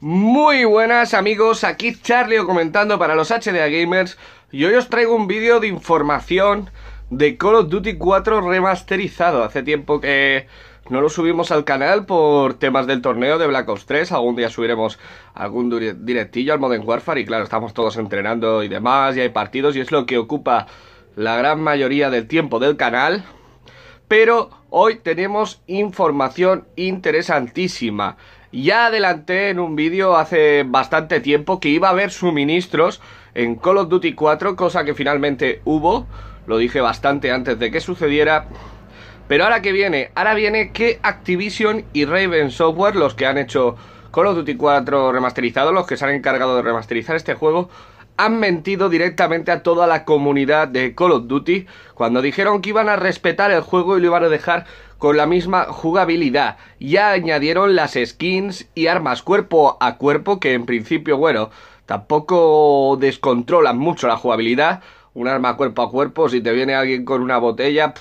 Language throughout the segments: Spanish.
Muy buenas amigos, aquí Charlie comentando para los HDA Gamers y hoy os traigo un vídeo de información de Call of Duty 4 remasterizado. Hace tiempo que no lo subimos al canal por temas del torneo de Black Ops 3. Algún día subiremos algún directillo al Modern Warfare y claro, estamos todos entrenando y demás y hay partidos y es lo que ocupa la gran mayoría del tiempo del canal pero hoy tenemos información interesantísima. Ya adelanté en un vídeo hace bastante tiempo que iba a haber suministros en Call of Duty 4, cosa que finalmente hubo, lo dije bastante antes de que sucediera. Pero ahora que viene, ahora viene que Activision y Raven Software, los que han hecho Call of Duty 4 remasterizado, los que se han encargado de remasterizar este juego, han mentido directamente a toda la comunidad de Call of Duty cuando dijeron que iban a respetar el juego y lo iban a dejar con la misma jugabilidad. Ya añadieron las skins y armas cuerpo a cuerpo que en principio, bueno, tampoco descontrolan mucho la jugabilidad. Un arma cuerpo a cuerpo, si te viene alguien con una botella...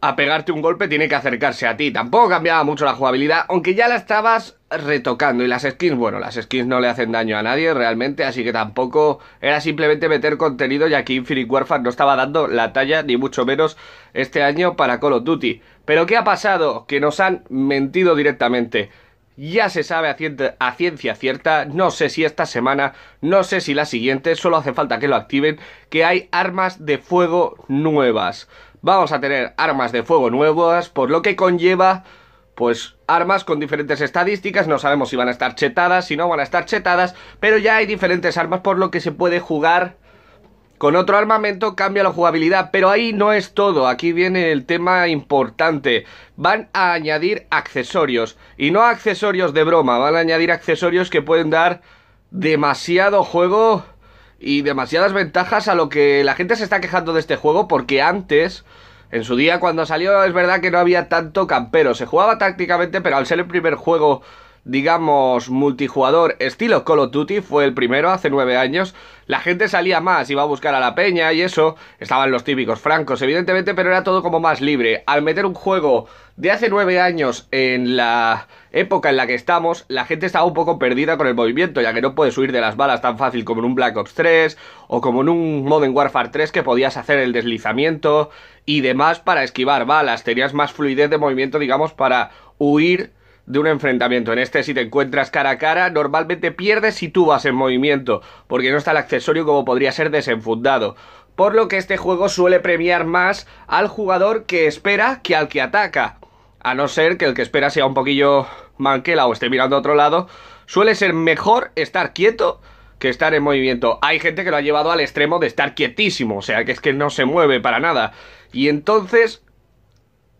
a pegarte un golpe tiene que acercarse a ti. Tampoco cambiaba mucho la jugabilidad, aunque ya la estabas retocando. Y las skins, bueno, las skins no le hacen daño a nadie realmente, así que tampoco era simplemente meter contenido, ya que Infinite Warfare no estaba dando la talla, ni mucho menos este año para Call of Duty. Pero ¿qué ha pasado? Que nos han mentido directamente. Ya se sabe a, a ciencia cierta, no sé si esta semana, no sé si la siguiente, solo hace falta que lo activen, que hay armas de fuego nuevas. Vamos a tener armas de fuego nuevas, por lo que conlleva pues armas con diferentes estadísticas, no sabemos si van a estar chetadas, si no van a estar chetadas, pero ya hay diferentes armas por lo que se puede jugar con otro armamento, cambia la jugabilidad, pero ahí no es todo, aquí viene el tema importante, van a añadir accesorios, y no accesorios de broma, van a añadir accesorios que pueden dar demasiado juego y demasiadas ventajas a lo que la gente se está quejando de este juego porque antes en su día cuando salió es verdad que no había tanto campero, se jugaba tácticamente, pero al ser el primer juego digamos, multijugador estilo Call of Duty, fue el primero hace nueve años, la gente salía más, iba a buscar a la peña y eso, estaban los típicos francos, evidentemente, pero era todo como más libre. Al meter un juego de hace nueve años en la época en la que estamos, la gente estaba un poco perdida con el movimiento, ya que no puedes huir de las balas tan fácil como en un Black Ops 3 o como en un Modern Warfare 3 que podías hacer el deslizamiento y demás para esquivar balas, tenías más fluidez de movimiento, digamos, para huir de un enfrentamiento. En este, si te encuentras cara a cara, normalmente pierdes si tú vas en movimiento, porque no está el accesorio como podría ser desenfundado. Por lo que este juego suele premiar más al jugador que espera que al que ataca. A no ser que el que espera sea un poquillo manquela o esté mirando a otro lado, suele ser mejor estar quieto que estar en movimiento. Hay gente que lo ha llevado al extremo de estar quietísimo, o sea, que es que no se mueve para nada. Y entonces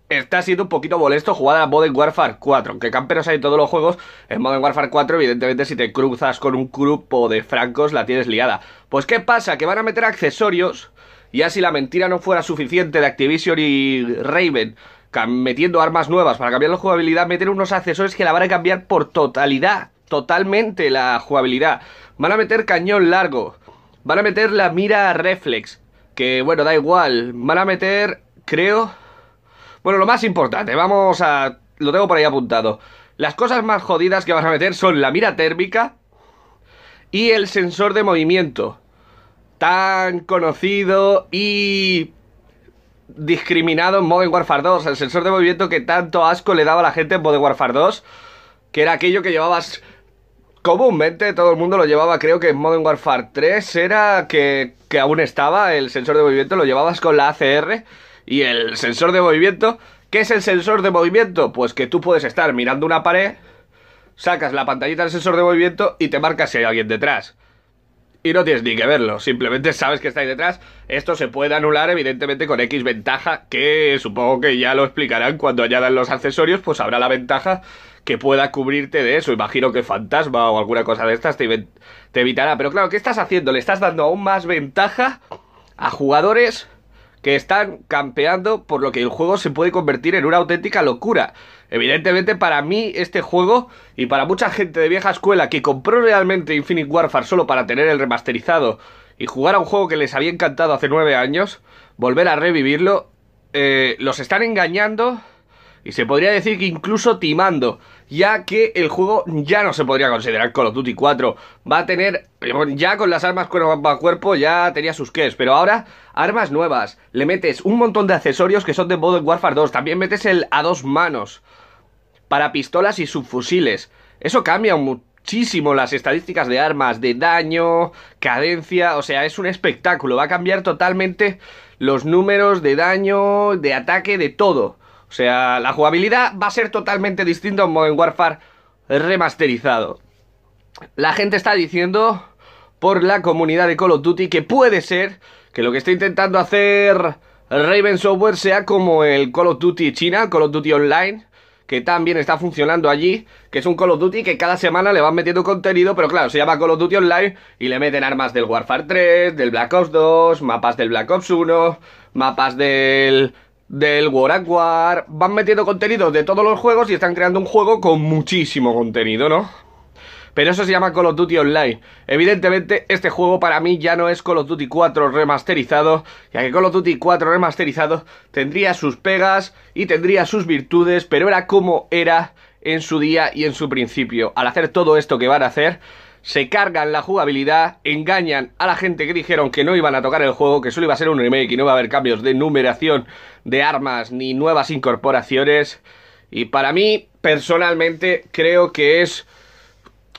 está siendo un poquito molesto jugada a Modern Warfare 4. Aunque camperos hay en todos los juegos, en Modern Warfare 4, evidentemente, si te cruzas con un grupo de francos, la tienes liada. Pues, ¿qué pasa? Que van a meter accesorios. Ya si la mentira no fuera suficiente de Activision y Raven metiendo armas nuevas para cambiar la jugabilidad, meter unos accesorios que la van a cambiar por totalidad, totalmente la jugabilidad. Van a meter cañón largo, van a meter la mira reflex, que bueno, da igual, van a meter, creo, bueno, lo más importante, vamos a... Lo tengo por ahí apuntado. Las cosas más jodidas que vas a meter son la mira térmica y el sensor de movimiento. Tan conocido y discriminado en Modern Warfare 2. El sensor de movimiento que tanto asco le daba a la gente en Modern Warfare 2. Que era aquello que llevabas comúnmente todo el mundo lo llevaba, creo que en Modern Warfare 3 era que, que, aún estaba el sensor de movimiento, lo llevabas con la ACR y el sensor de movimiento, ¿qué es el sensor de movimiento? Pues que tú puedes estar mirando una pared, sacas la pantallita del sensor de movimiento y te marca si hay alguien detrás. Y no tienes ni que verlo, simplemente sabes que está ahí detrás. Esto se puede anular, evidentemente, con X ventaja, que supongo que ya lo explicarán cuando añadan los accesorios, pues habrá la ventaja que pueda cubrirte de eso. Imagino que fantasma o alguna cosa de estas te evitará. Pero claro, ¿qué estás haciendo? Le estás dando aún más ventaja a jugadores que están campeando por lo que el juego se puede convertir en una auténtica locura. Evidentemente para mí este juego y para mucha gente de vieja escuela que compró realmente Infinite Warfare solo para tener el remasterizado y jugar a un juego que les había encantado hace nueve años, volver a revivirlo, eh, los están engañando y se podría decir que incluso timando ya que el juego ya no se podría considerar Call of Duty 4. Va a tener, ya con las armas cuerpo a cuerpo ya tenía sus ques, pero ahora armas nuevas, le metes un montón de accesorios que son de Modern Warfare 2, también metes el a dos manos para pistolas y subfusiles. Eso cambia muchísimo las estadísticas de armas, de daño, cadencia, o sea, es un espectáculo, va a cambiar totalmente los números de daño, de ataque, de todo. O sea, la jugabilidad va a ser totalmente distinta a un Modern Warfare remasterizado. La gente está diciendo por la comunidad de Call of Duty que puede ser que lo que está intentando hacer Raven Software sea como el Call of Duty China, Call of Duty Online, que también está funcionando allí, que es un Call of Duty que cada semana le van metiendo contenido, pero claro, se llama Call of Duty Online y le meten armas del Warfare 3, del Black Ops 2, mapas del Black Ops 1, mapas del del War War, van metiendo contenido de todos los juegos y están creando un juego con muchísimo contenido, ¿no? Pero eso se llama Call of Duty Online. Evidentemente, este juego para mí ya no es Call of Duty 4 remasterizado, ya que Call of Duty 4 remasterizado tendría sus pegas y tendría sus virtudes, pero era como era en su día y en su principio. Al hacer todo esto que van a hacer, se cargan la jugabilidad, engañan a la gente que dijeron que no iban a tocar el juego, que solo iba a ser un remake y no iba a haber cambios de numeración de armas ni nuevas incorporaciones. Y para mí, personalmente, creo que es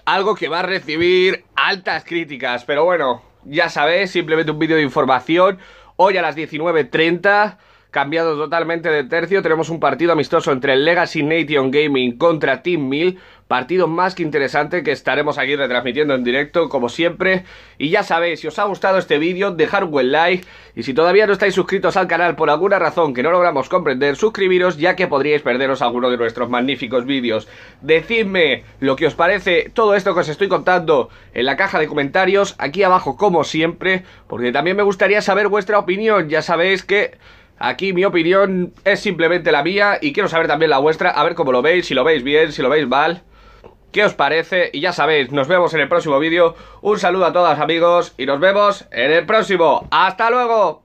algo que va a recibir altas críticas. Pero bueno, ya sabéis, simplemente un vídeo de información. Hoy a las 19.30. Cambiado totalmente de tercio, tenemos un partido amistoso entre el Legacy Nation Gaming contra Team Mill. Partido más que interesante que estaremos aquí retransmitiendo en directo, como siempre. Y ya sabéis, si os ha gustado este vídeo, dejad un buen like. Y si todavía no estáis suscritos al canal por alguna razón que no logramos comprender, suscribiros ya que podríais perderos alguno de nuestros magníficos vídeos. Decidme lo que os parece todo esto que os estoy contando en la caja de comentarios, aquí abajo como siempre, porque también me gustaría saber vuestra opinión. Ya sabéis que Aquí mi opinión es simplemente la mía y quiero saber también la vuestra, a ver cómo lo veis, si lo veis bien, si lo veis mal, qué os parece y ya sabéis, nos vemos en el próximo vídeo. Un saludo a todos amigos y nos vemos en el próximo. ¡Hasta luego!